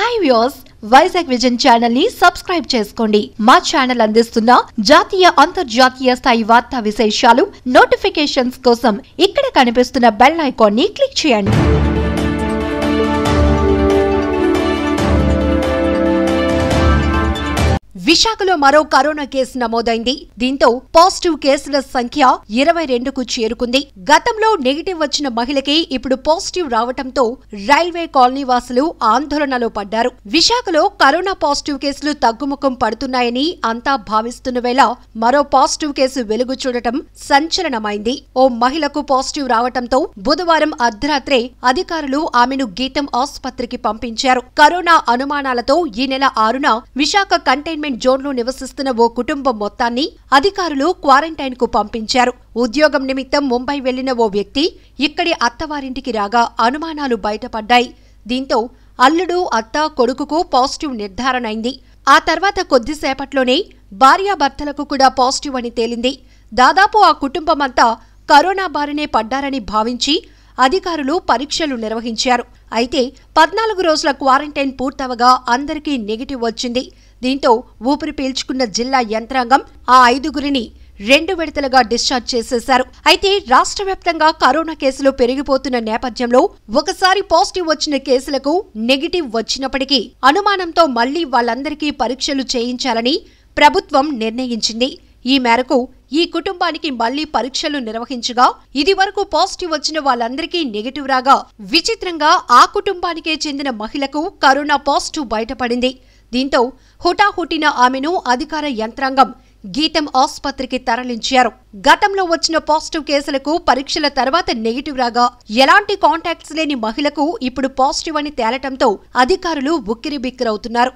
hi views Vizag vision channel ని subscribe చేసుకోండి మా ఛానల్ అందిస్తున్న జాతీయ అంతర్జాతీయ స్థాయి వార్తా విశేషాలు నోటిఫికేషన్స్ కోసం ఇక్కడ కనిపిస్తున్న బెల్ ఐకాన్ ని క్లిక్ చేయండి విశాఖలో మరో కరోనా కేసు నమోదైంది దీంతో పాజిటివ్ కేసుల సంఖ్య ఇరవై రెండుకు చేరుకుంది గతంలో నెగిటివ్ వచ్చిన మహిళకి ఇప్పుడు పాజిటివ్ రావడంతో రైల్వే కాలనీ వాసులు ఆందోళనలో పడ్డారు విశాఖలో కరోనా పాజిటివ్ కేసులు తగ్గుముఖం పడుతున్నాయని అంతా భావిస్తున్న వేళ మరో పాజిటివ్ కేసు వెలుగు చూడటం సంచలనమైంది ఓ మహిళకు పాజిటివ్ రావటంతో బుధవారం అర్ధరాత్రే అధికారులు ఆమెను గీతం ఆసుపత్రికి పంపించారు కరోనా అనుమానాలతో ఈ నెల ఆరున విశాఖ కంటైన్మెంట్ జోన్లో నివసిస్తున్న ఓ కుటుంబం మొత్తాన్ని అధికారులు క్వారంటైన్ కు పంపించారు ఉద్యోగం నిమిత్తం ముంబై వెళ్లిన ఓ వ్యక్తి ఇక్కడి అత్తవారింటికి రాగా అనుమానాలు బయటపడ్డాయి దీంతో అల్లుడు అత్త కొడుకుకు పాజిటివ్ నిర్ధారణ అయింది ఆ తర్వాత కొద్దిసేపట్లోనే భార్యాభర్తలకు కూడా పాజిటివ్ అని తేలింది దాదాపు ఆ కుటుంబమంతా కరోనా బారినే పడ్డారని భావించి అధికారులు పరీక్షలు నిర్వహించారు అయితే పద్నాలుగు రోజుల క్వారంటైన్ పూర్తవగా అందరికీ నెగిటివ్ వచ్చింది దీంతో ఊపిరి పీల్చుకున్న జిల్లా యంత్రాంగం ఆ ఐదుగురిని రెండు విడతలుగా డిశ్చార్జ్ చేసేశారు అయితే రాష్ట్ర వ్యాప్తంగా కరోనా కేసులు పెరిగిపోతున్న నేపథ్యంలో ఒకసారి పాజిటివ్ వచ్చిన కేసులకు నెగిటివ్ వచ్చినప్పటికీ అనుమానంతో మళ్లీ వాళ్ళందరికీ పరీక్షలు చేయించాలని ప్రభుత్వం నిర్ణయించింది ఈ మేరకు ఈ కుటుంబానికి మళ్లీ పరీక్షలు నిర్వహించగా ఇది వరకు పాజిటివ్ వచ్చిన వాళ్ళందరికీ నెగిటివ్ రాగా విచిత్రంగా ఆ కుటుంబానికే చెందిన మహిళకు కరోనా పాజిటివ్ బయటపడింది దీంతో హుటాహుటిన ఆమెను అధికార యంత్రాంగం గీతం ఆసుపత్రికి తరలించారు గతంలో వచ్చిన పాజిటివ్ కేసులకు పరీక్షల తర్వాత నెగిటివ్ రాగా ఎలాంటి కాంటాక్ట్స్ లేని మహిళకు ఇప్పుడు పాజిటివ్ అని తేలటంతో అధికారులు ఉక్కిరిబిక్కిరవుతున్నారు